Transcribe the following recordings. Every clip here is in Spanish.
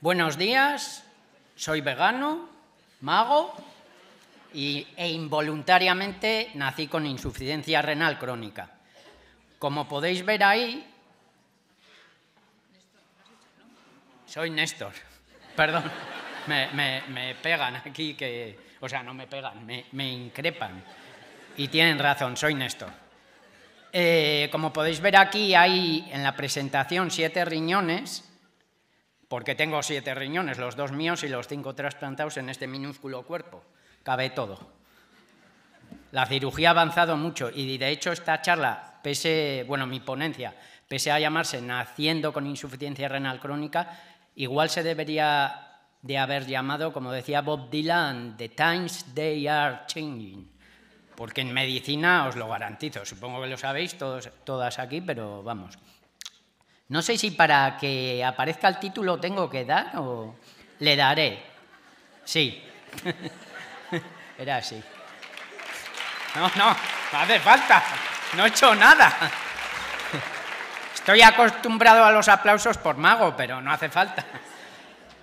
Buenos días, soy vegano, mago y, e involuntariamente nací con insuficiencia renal crónica. Como podéis ver ahí, soy Néstor. Perdón, me, me, me, pegan aquí que... O sea, no me pegan, me, me increpan. Y tienen razón, soy Néstor. Eh, como podéis ver aquí hay en la presentación siete riñones, porque tengo siete riñones, los dos míos y los cinco trasplantados en este minúsculo cuerpo. Cabe todo. La cirugía ha avanzado mucho y de hecho esta charla, pese, bueno, mi ponencia, pese a llamarse Naciendo con insuficiencia renal crónica, Igual se debería de haber llamado, como decía Bob Dylan, The Times They Are Changing. Porque en medicina os lo garantizo, supongo que lo sabéis todos, todas aquí, pero vamos. No sé si para que aparezca el título tengo que dar o le daré. Sí. Era así. No, no, no hace falta. No he hecho nada. Estoy acostumbrado a los aplausos por mago, pero no hace falta.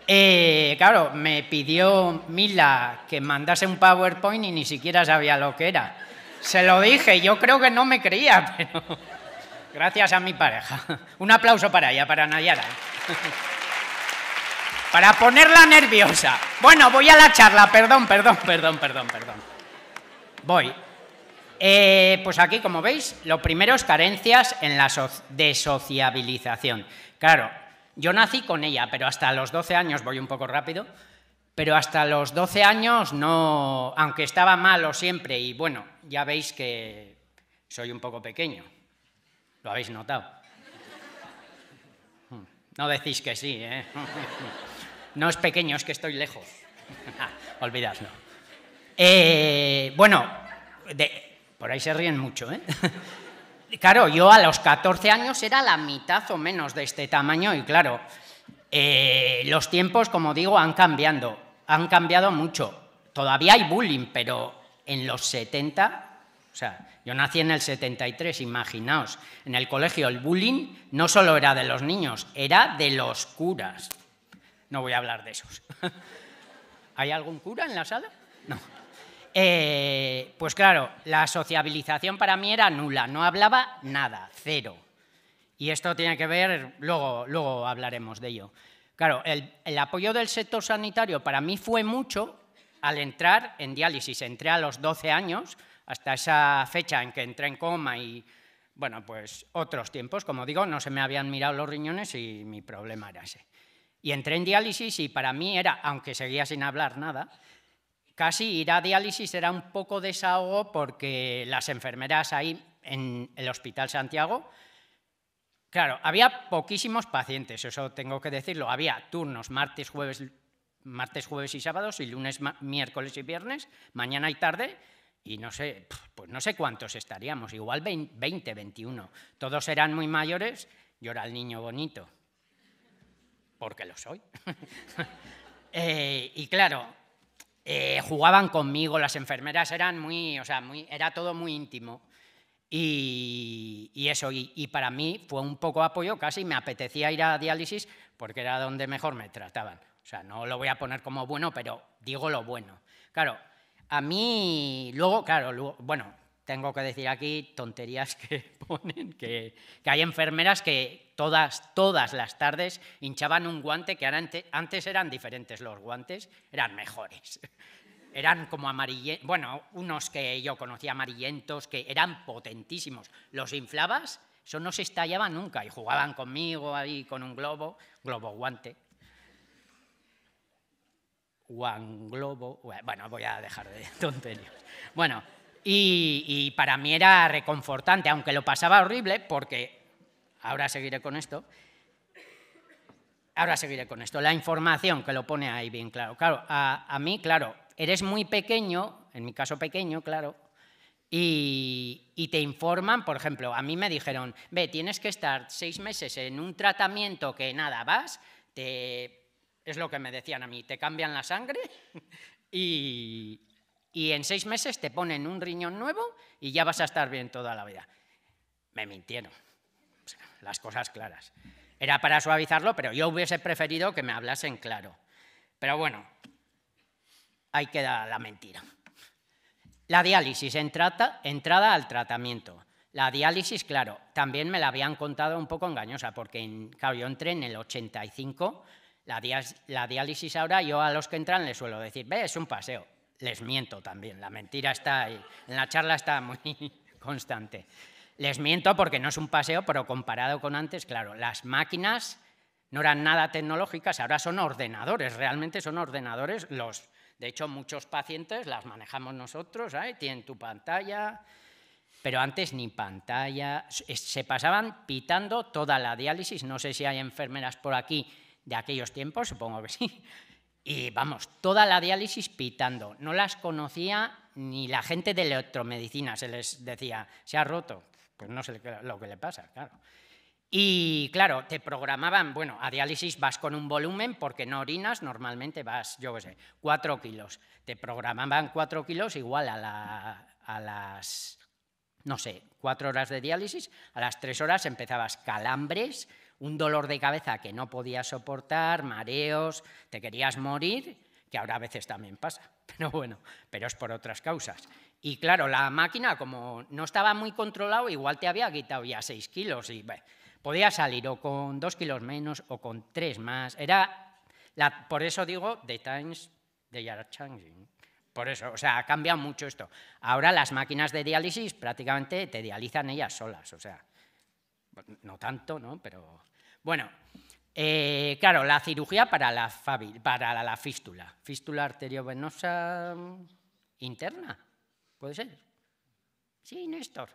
Eh, claro, me pidió Mila que mandase un PowerPoint y ni siquiera sabía lo que era. Se lo dije, yo creo que no me creía, pero gracias a mi pareja. Un aplauso para ella, para Nayara. Para ponerla nerviosa. Bueno, voy a la charla, perdón, perdón, perdón, perdón, perdón. Voy. Eh, pues aquí, como veis, lo primero es carencias en la desociabilización. Claro, yo nací con ella, pero hasta los 12 años, voy un poco rápido, pero hasta los 12 años no, aunque estaba malo siempre, y bueno, ya veis que soy un poco pequeño, lo habéis notado. Hmm, no decís que sí, ¿eh? No es pequeño, es que estoy lejos. Olvidadlo. Eh, bueno, de, por ahí se ríen mucho, ¿eh? claro, yo a los 14 años era la mitad o menos de este tamaño y claro, eh, los tiempos, como digo, han cambiado, han cambiado mucho. Todavía hay bullying, pero en los 70, o sea, yo nací en el 73, imaginaos, en el colegio el bullying no solo era de los niños, era de los curas. No voy a hablar de esos. ¿Hay algún cura en la sala? No. Eh, pues claro, la sociabilización para mí era nula, no hablaba nada, cero. Y esto tiene que ver, luego, luego hablaremos de ello. Claro, el, el apoyo del sector sanitario para mí fue mucho al entrar en diálisis. Entré a los 12 años, hasta esa fecha en que entré en coma y, bueno, pues otros tiempos, como digo, no se me habían mirado los riñones y mi problema era ese. Y entré en diálisis y para mí era, aunque seguía sin hablar nada, casi ir a diálisis era un poco desahogo porque las enfermeras ahí en el Hospital Santiago, claro, había poquísimos pacientes, eso tengo que decirlo, había turnos martes, jueves, martes, jueves y sábados y lunes, miércoles y viernes, mañana y tarde, y no sé, pues no sé cuántos estaríamos, igual 20, 21. Todos eran muy mayores, yo era el niño bonito, porque lo soy. Eh, y claro, eh, jugaban conmigo, las enfermeras eran muy, o sea, muy, era todo muy íntimo. Y, eso, y, para mí fue un poco apoyo, casi me apetecía ir a diálisis porque era donde mejor me trataban. O sea, no lo voy a poner como bueno, pero digo lo bueno. Claro, a mí luego, claro, luego, bueno, tengo que decir aquí tonterías que ponen, que, hay enfermeras que todas, todas las tardes hinchaban un guante que antes, antes eran diferentes los guantes, eran mejores. Eran como amarillentos, bueno, unos que yo conocía amarillentos, que eran potentísimos. Los inflabas, eso no se estallaba nunca y jugaban conmigo ahí con un globo, globo guante. One globo, bueno, voy a dejar de tonterías. Bueno, y, para mí era reconfortante, aunque lo pasaba horrible, porque ahora seguiré con esto. Ahora seguiré con esto. La información que lo pone ahí bien claro. Claro, a, mí, claro, eres muy pequeño, en mi caso pequeño, claro, y, te informan, por ejemplo, a mí me dijeron, ve, tienes que estar seis meses en un tratamiento que nada, vas, es lo que me decían a mí, te cambian la sangre y, y en seis meses te ponen un riñón nuevo y ya vas a estar bien toda la vida. Me mintieron, las cosas claras. Era para suavizarlo, pero yo hubiese preferido que me hablasen claro. Pero bueno, ahí queda la mentira. La diálisis, trata entrada al tratamiento. La diálisis, claro, también me la habían contado un poco engañosa, porque en, yo entré en el 85, la, diálisis ahora yo a los que entran les suelo decir, ve, es un paseo les miento también, la mentira está ahí, en la charla está muy constante. Les miento porque no es un paseo, pero comparado con antes, claro, las máquinas no eran nada tecnológicas, ahora son ordenadores, realmente son ordenadores. Los, de hecho, muchos pacientes las manejamos nosotros, ¿eh? tienen tu pantalla, pero antes ni pantalla. Se pasaban pitando toda la diálisis, no sé si hay enfermeras por aquí de aquellos tiempos, supongo que sí, y vamos, toda la diálisis pitando. No las conocía ni la gente de electromedicina, se les decía, se ha roto. Pues no sé lo que le pasa, claro. Y claro, te programaban, bueno, a diálisis vas con un volumen porque no orinas, normalmente vas, yo qué sé, cuatro kilos. Te programaban cuatro kilos igual a, las, no sé, cuatro horas de diálisis, a las tres horas empezabas calambres, un dolor de cabeza que no podías soportar, mareos, te querías morir, que ahora a veces también pasa, pero bueno, pero es por otras causas. Y claro, la máquina, como no estaba muy controlado, igual te había quitado ya 6 kilos y podía salir o con 2 kilos menos o con 3 más. Era, por eso digo, The Times, They Are Changing. Por eso, o sea, ha cambiado mucho esto. Ahora las máquinas de diálisis prácticamente te dializan ellas solas, o sea, no tanto, ¿no? Pero bueno, eh, claro, la cirugía para la, para la, fístula. Fístula arteriovenosa interna, ¿puede ser? Sí, Néstor.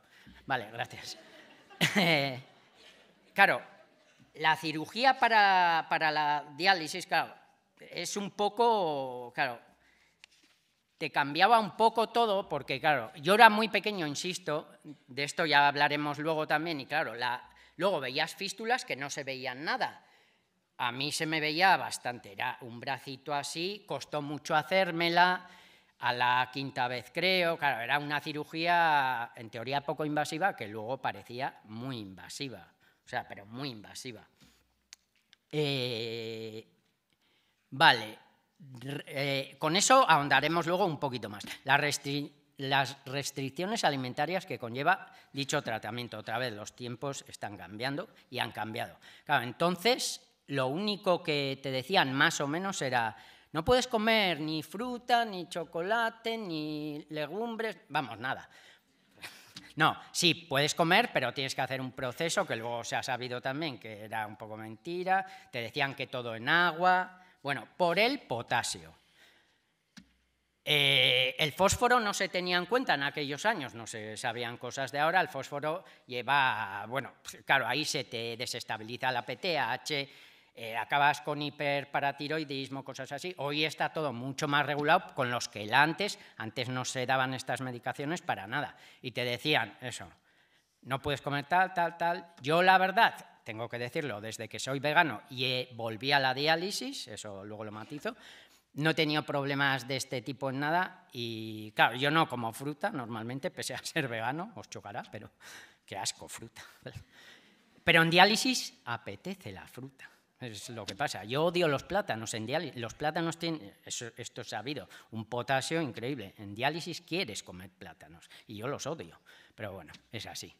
Vale, gracias. Eh, claro, la cirugía para, para, la diálisis, claro, es un poco, claro, te cambiaba un poco todo porque, claro, yo era muy pequeño, insisto, de esto ya hablaremos luego también, y claro, la, Luego veías fístulas que no se veían nada. A mí se me veía bastante, era un bracito así, costó mucho hacérmela, a la quinta vez creo, claro, era una cirugía en teoría poco invasiva que luego parecía muy invasiva, o sea, pero muy invasiva. Eh, vale, eh, con eso ahondaremos luego un poquito más. La, las restricciones alimentarias que conlleva dicho tratamiento. Otra vez, los tiempos están cambiando y han cambiado. entonces, lo único que te decían más o menos era, no puedes comer ni fruta, ni chocolate, ni legumbres, vamos, nada. No, sí, puedes comer, pero tienes que hacer un proceso que luego se ha sabido también que era un poco mentira. Te decían que todo en agua. Bueno, por el potasio. Eh, el fósforo no se tenía en cuenta en aquellos años, no se sabían cosas de ahora. El fósforo lleva, bueno, claro, ahí se te desestabiliza la PTH, eh, acabas con hiperparatiroidismo, cosas así. Hoy está todo mucho más regulado con los que antes, antes no se daban estas medicaciones para nada. Y te decían eso, no puedes comer tal, tal, tal. Yo la verdad, tengo que decirlo, desde que soy vegano y volví a la diálisis, eso luego lo matizo, no he tenido problemas de este tipo en nada y, claro, yo no como fruta normalmente, pese a ser vegano, os chocará, pero qué asco fruta. Pero en diálisis apetece la fruta. Es lo que pasa. Yo odio los plátanos en diálisis. Los plátanos tienen, esto es sabido, un potasio increíble. En diálisis quieres comer plátanos y yo los odio. Pero bueno, es así.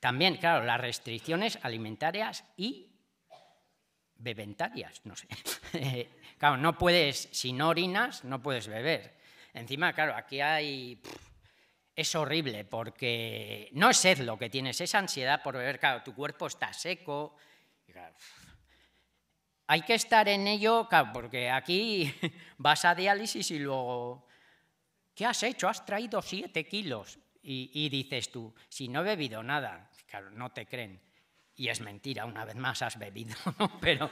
También, claro, las restricciones alimentarias y bebentarias, no sé. claro, no puedes, si no orinas, no puedes beber. Encima, claro, aquí hay... Es horrible porque no es sed lo que tienes, es ansiedad por beber. Claro, tu cuerpo está seco. hay que estar en ello, claro, porque aquí vas a diálisis y luego... ¿Qué has hecho? Has traído siete kilos. y dices tú, si no he bebido nada, claro, no te creen. Y es mentira, una vez más has bebido, Pero,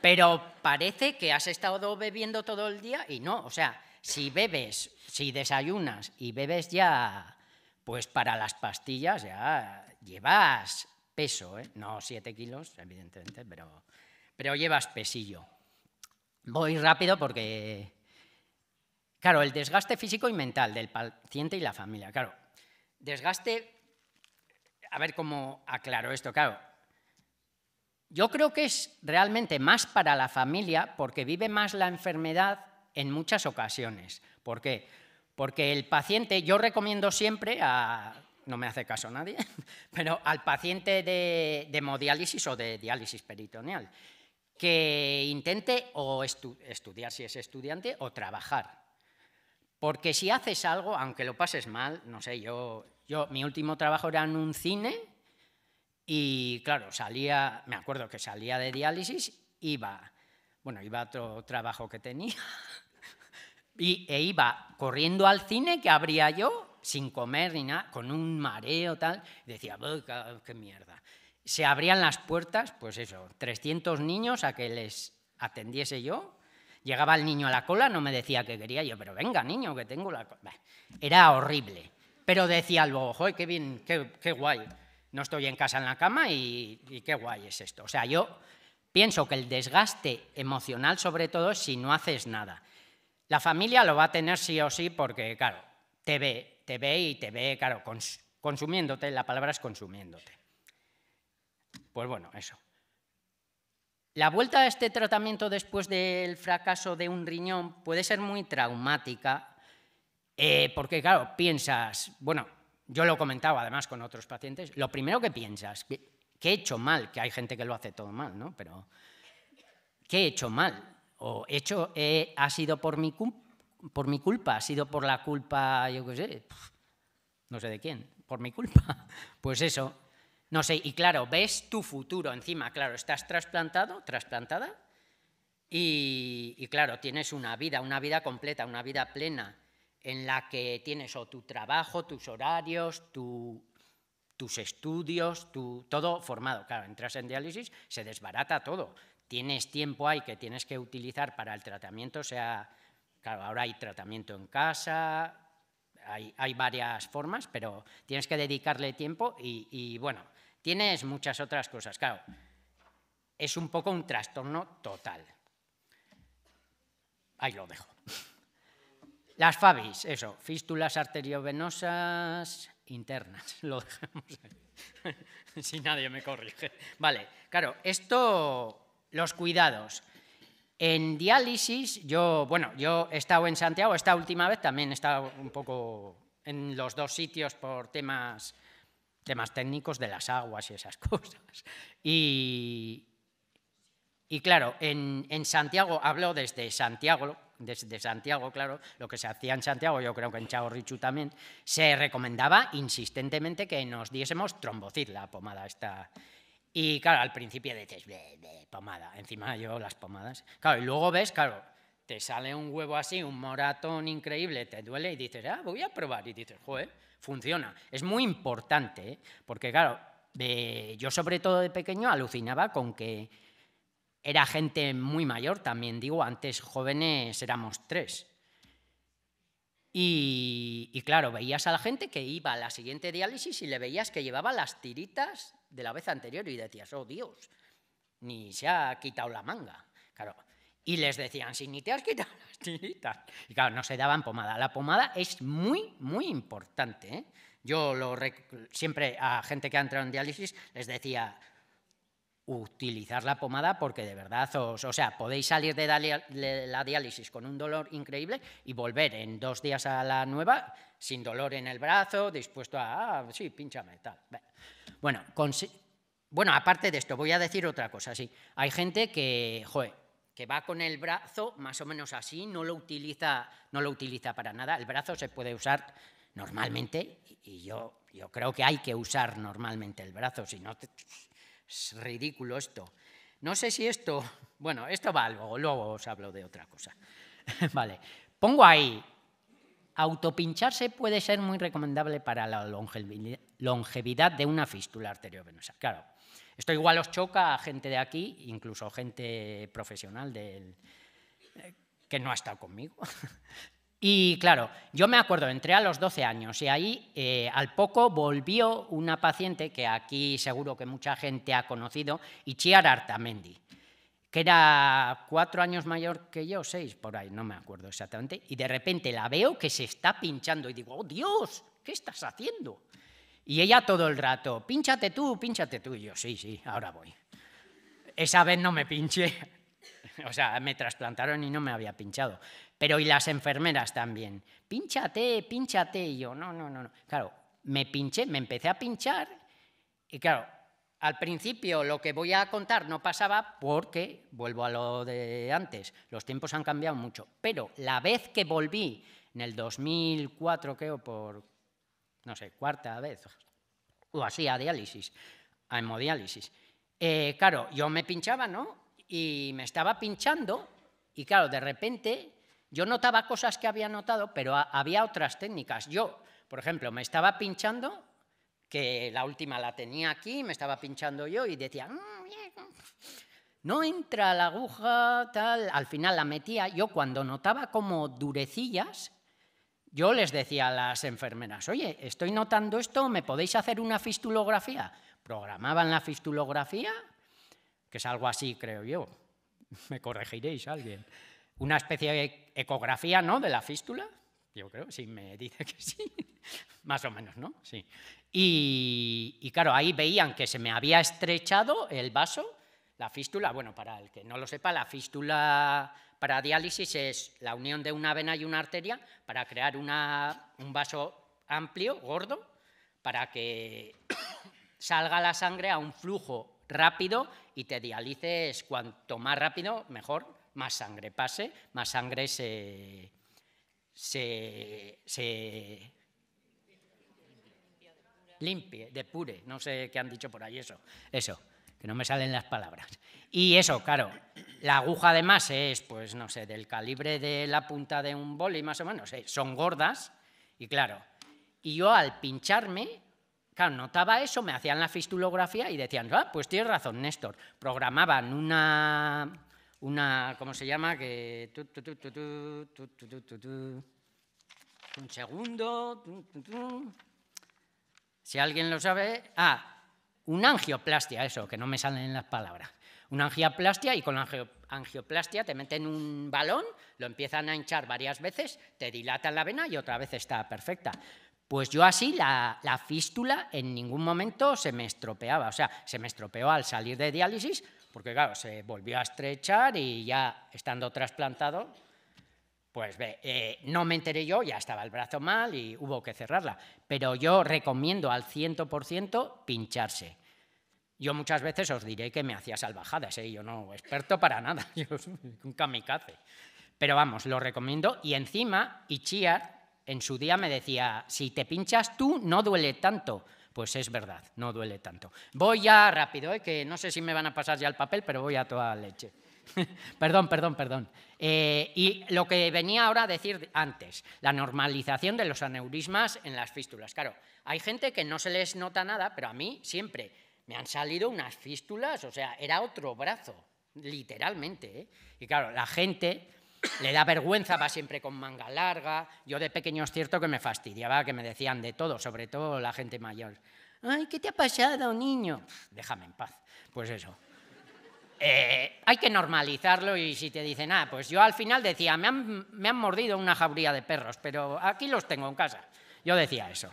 pero parece que has estado bebiendo todo el día y no. O sea, si bebes, si desayunas y bebes ya, pues para las pastillas ya llevas peso, ¿eh? No 7 kilos, evidentemente, pero, pero llevas pesillo. Voy rápido porque... Claro, el desgaste físico y mental del paciente y la familia. Claro, desgaste, a ver cómo aclaro esto. Claro, yo creo que es realmente más para la familia porque vive más la enfermedad en muchas ocasiones. ¿Por qué? Porque el paciente, yo recomiendo siempre a, no me hace caso nadie, pero al paciente de, hemodiálisis o de diálisis peritoneal, que intente o estudiar si es estudiante o trabajar. Porque si haces algo, aunque lo pases mal, no sé, yo, yo mi último trabajo era en un cine y claro, salía, me acuerdo que salía de diálisis, iba, bueno, iba a otro trabajo que tenía, y, e iba corriendo al cine que abría yo, sin comer ni nada, con un mareo tal, decía, qué mierda. Se abrían las puertas, pues eso, 300 niños a que les atendiese yo. Llegaba el niño a la cola, no me decía qué quería yo, pero venga, niño, que tengo la cola. Era horrible. Pero decía luego, joder, qué bien, qué, qué guay no estoy en casa en la cama y, qué guay es esto. O sea, yo pienso que el desgaste emocional, sobre todo, es si no haces nada. La familia lo va a tener sí o sí porque, claro, te ve, te ve y te ve, claro, consumiéndote, la palabra es consumiéndote. Pues bueno, eso. La vuelta a este tratamiento después del fracaso de un riñón puede ser muy traumática, eh, porque claro, piensas, bueno, yo lo comentaba además con otros pacientes, lo primero que piensas, ¿qué he hecho mal? Que hay gente que lo hace todo mal, ¿no? Pero, ¿qué he hecho mal? ¿O hecho, ha sido por mi, por mi culpa? ¿Ha sido por la culpa, yo qué sé, no sé de quién, por mi culpa? Pues eso, no sé, y claro, ves tu futuro encima, claro, estás trasplantado, trasplantada, y, claro, tienes una vida, una vida completa, una vida plena, en la que tienes o tu trabajo, tus horarios, tus estudios, todo formado. Claro, entras en diálisis, se desbarata todo. Tienes tiempo ahí que tienes que utilizar para el tratamiento, o sea, claro, ahora hay tratamiento en casa, hay, varias formas, pero tienes que dedicarle tiempo y, y bueno, tienes muchas otras cosas. Claro, es un poco un trastorno total. Ahí lo dejo. Las FABIs, eso, fístulas arteriovenosas internas, lo dejamos ahí. si nadie me corrige. Vale, claro, esto, los cuidados. En diálisis, yo, bueno, yo he estado en Santiago, esta última vez también he estado un poco en los dos sitios por temas, temas técnicos de las aguas y esas cosas. Y, y claro, en, en Santiago, hablo desde Santiago, de Santiago, claro, lo que se hacía en Santiago, yo creo que en Chao también, se recomendaba insistentemente que nos diésemos trombocid, la pomada esta. Y claro, al principio dices, de pomada, encima yo las pomadas. Claro, y luego ves, claro, te sale un huevo así, un moratón increíble, te duele y dices, ah, voy a probar. Y dices, joder, funciona. Es muy importante, ¿eh? porque claro, yo sobre todo de pequeño alucinaba con que era gente muy mayor, también digo, antes jóvenes éramos tres. Y, claro, veías a la gente que iba a la siguiente diálisis y le veías que llevaba las tiritas de la vez anterior y decías, oh Dios, ni se ha quitado la manga. Claro. Y les decían, si ni te has quitado las tiritas. Y claro, no se daban pomada. La pomada es muy, muy importante. ¿eh? Yo lo siempre a gente que ha entrado en diálisis les decía, utilizar la pomada porque de verdad os, o sea, podéis salir de la diálisis con un dolor increíble y volver en dos días a la nueva sin dolor en el brazo, dispuesto a, ah, sí, pinchame, tal. Bueno, bueno, aparte de esto, voy a decir otra cosa, sí. Hay gente que, que va con el brazo más o menos así, no lo utiliza, no lo utiliza para nada. El brazo se puede usar normalmente y yo, yo creo que hay que usar normalmente el brazo, si no... Es ridículo esto. No sé si esto, bueno, esto va luego, luego os hablo de otra cosa. vale, pongo ahí, autopincharse puede ser muy recomendable para la longevidad de una fístula arteriovenosa. Claro, esto igual os choca a gente de aquí, incluso gente profesional del, eh, que no ha estado conmigo, Y claro, yo me acuerdo, entré a los 12 años y ahí eh, al poco volvió una paciente que aquí seguro que mucha gente ha conocido, Ichiar Artamendi, que era cuatro años mayor que yo, seis por ahí, no me acuerdo exactamente, y de repente la veo que se está pinchando y digo, oh Dios, ¿qué estás haciendo? Y ella todo el rato, pínchate tú, pínchate tú, y yo, sí, sí, ahora voy. Esa vez no me pinché, o sea, me trasplantaron y no me había pinchado. Pero y las enfermeras también, pínchate, pinchate Y yo, no, no, no, no. Claro, me pinché, me empecé a pinchar y claro, al principio lo que voy a contar no pasaba porque, vuelvo a lo de antes, los tiempos han cambiado mucho. Pero la vez que volví, en el 2004 creo, por, no sé, cuarta vez, o así, a diálisis, a hemodiálisis, eh, claro, yo me pinchaba, ¿no? y me estaba pinchando y claro, de repente yo notaba cosas que había notado, pero había otras técnicas. Yo, por ejemplo, me estaba pinchando, que la última la tenía aquí, me estaba pinchando yo y decía, mm, no entra la aguja, tal, al final la metía. Yo cuando notaba como durecillas, yo les decía a las enfermeras, oye, estoy notando esto, ¿me podéis hacer una fistulografía? Programaban la fistulografía que es algo así, creo yo. Me corregiréis alguien. Una especie de ecografía, ¿no? De la fístula. Yo creo, si me dice que sí. Más o menos, ¿no? Sí. Y, claro, ahí veían que se me había estrechado el vaso, la fístula. Bueno, para el que no lo sepa, la fístula para diálisis es la unión de una vena y una arteria para crear un vaso amplio, gordo, para que salga la sangre a un flujo rápido y te dialices cuanto más rápido, mejor, más sangre pase, más sangre se, se, limpie, depure, no sé qué han dicho por ahí eso, eso, que no me salen las palabras. Y eso, claro, la aguja además es, pues no sé, del calibre de la punta de un boli más o menos, eh, son gordas y claro, y yo al pincharme Claro, notaba eso, me hacían la fistulografía y decían, ah, pues tienes razón, Néstor. Programaban una, una ¿cómo se llama? Que... Un segundo. Si alguien lo sabe... Ah, una angioplastia, eso, que no me salen las palabras. Una angioplastia y con la angioplastia te meten un balón, lo empiezan a hinchar varias veces, te dilatan la vena y otra vez está perfecta. Pues yo así la, fístula en ningún momento se me estropeaba, o sea, se me estropeó al salir de diálisis, porque claro, se volvió a estrechar y ya estando trasplantado, pues ve, eh, no me enteré yo, ya estaba el brazo mal y hubo que cerrarla. Pero yo recomiendo al 100% pincharse. Yo muchas veces os diré que me hacía salvajadas, ¿eh? yo no experto para nada, yo soy un kamikaze. Pero vamos, lo recomiendo. Y encima, y Ichiar, en su día me decía, si te pinchas tú, no duele tanto. Pues es verdad, no duele tanto. Voy ya rápido, eh, que no sé si me van a pasar ya el papel, pero voy a toda leche. perdón, perdón, perdón. Eh, y lo que venía ahora a decir antes, la normalización de los aneurismas en las fístulas. Claro, hay gente que no se les nota nada, pero a mí siempre me han salido unas fístulas, o sea, era otro brazo, literalmente. Eh. Y claro, la gente le da vergüenza, va siempre con manga larga. Yo de pequeño es cierto que me fastidiaba que me decían de todo, sobre todo la gente mayor. Ay, ¿qué te ha pasado, niño? déjame en paz. Pues eso. Eh, hay que normalizarlo y si te dicen, ah, pues yo al final decía, me han, mordido una jauría de perros, pero aquí los tengo en casa. Yo decía eso.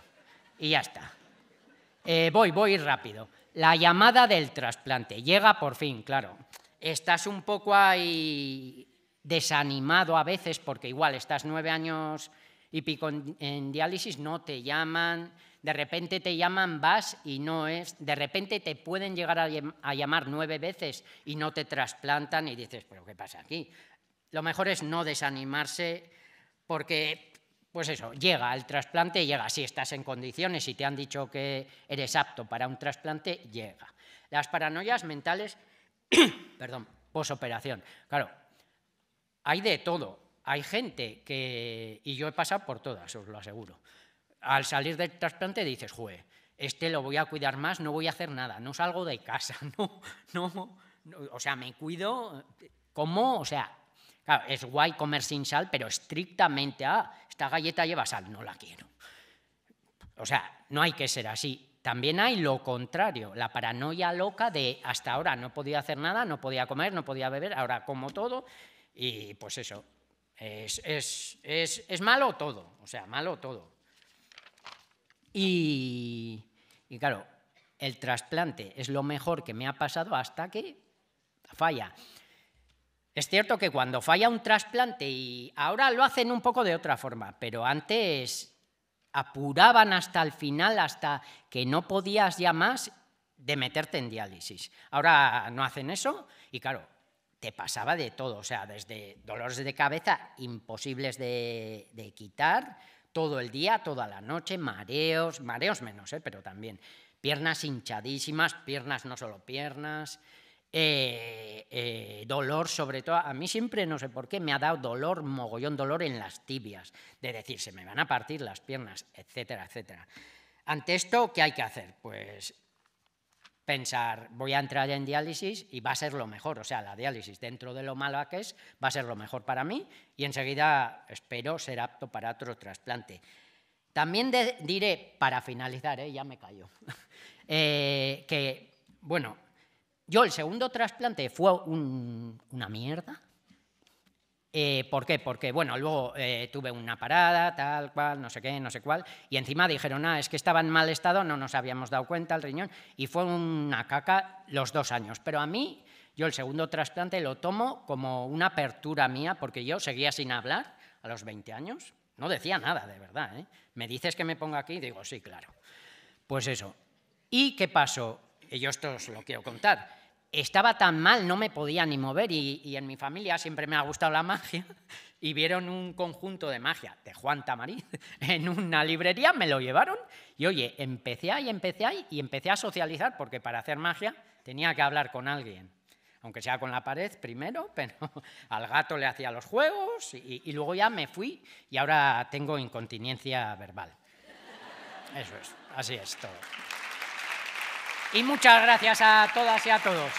Y ya está. Eh, voy, voy rápido. La llamada del trasplante. Llega por fin, claro. Estás un poco ahí desanimado a veces porque igual estás nueve años y pico en, diálisis, no te llaman, de repente te llaman, vas y no es, de repente te pueden llegar a, llamar nueve veces y no te trasplantan y dices, pero ¿qué pasa aquí? Lo mejor es no desanimarse porque, pues eso, llega el trasplante, llega, si estás en condiciones, y te han dicho que eres apto para un trasplante, llega. Las paranoias mentales, perdón, posoperación. Claro, hay de todo. Hay gente que, y yo he pasado por todas, os lo aseguro. Al salir del trasplante dices, jue, este lo voy a cuidar más, no voy a hacer nada, no salgo de casa, no, no, o sea, me cuido, como, o sea, es guay comer sin sal, pero estrictamente, ah, esta galleta lleva sal, no la quiero. O sea, no hay que ser así. También hay lo contrario, la paranoia loca de hasta ahora no podía hacer nada, no podía comer, no podía beber, ahora como todo, y pues eso, es, malo todo, o sea, malo todo. Y, y claro, el trasplante es lo mejor que me ha pasado hasta que falla. Es cierto que cuando falla un trasplante, y ahora lo hacen un poco de otra forma, pero antes apuraban hasta el final, hasta que no podías ya más de meterte en diálisis. Ahora no hacen eso y claro, te pasaba de todo, o sea, desde dolores de cabeza imposibles de, quitar, todo el día, toda la noche, mareos, mareos menos, ¿eh? pero también piernas hinchadísimas, piernas no solo piernas, eh, eh, dolor sobre todo, a mí siempre no sé por qué me ha dado dolor, mogollón dolor en las tibias, de decir, se me van a partir las piernas, etcétera, etcétera. Ante esto, ¿qué hay que hacer? Pues pensar, voy a entrar en diálisis y va a ser lo mejor, o sea, la diálisis dentro de lo malo que es, va a ser lo mejor para mí y enseguida espero ser apto para otro trasplante. También diré, para finalizar, eh, ya me callo, eh, que, bueno, yo el segundo trasplante fue una mierda, eh, ¿Por qué? Porque, bueno, luego eh, tuve una parada, tal cual, no sé qué, no sé cuál, y encima dijeron, ah, es que estaba en mal estado, no nos habíamos dado cuenta el riñón, y fue una caca los dos años. Pero a mí, yo el segundo trasplante lo tomo como una apertura mía, porque yo seguía sin hablar a los 20 años, no decía nada, de verdad. ¿eh? Me dices que me ponga aquí, digo, sí, claro. Pues eso. ¿Y qué pasó? Y yo esto os lo quiero contar estaba tan mal, no me podía ni mover y, en mi familia siempre me ha gustado la magia y vieron un conjunto de magia de Juan Tamariz en una librería, me lo llevaron y oye, empecé ahí, empecé ahí y empecé a socializar porque para hacer magia tenía que hablar con alguien. Aunque sea con la pared primero, pero al gato le hacía los juegos y, y luego ya me fui y ahora tengo incontinencia verbal. Eso es, así es todo. Y muchas gracias a todas y a todos.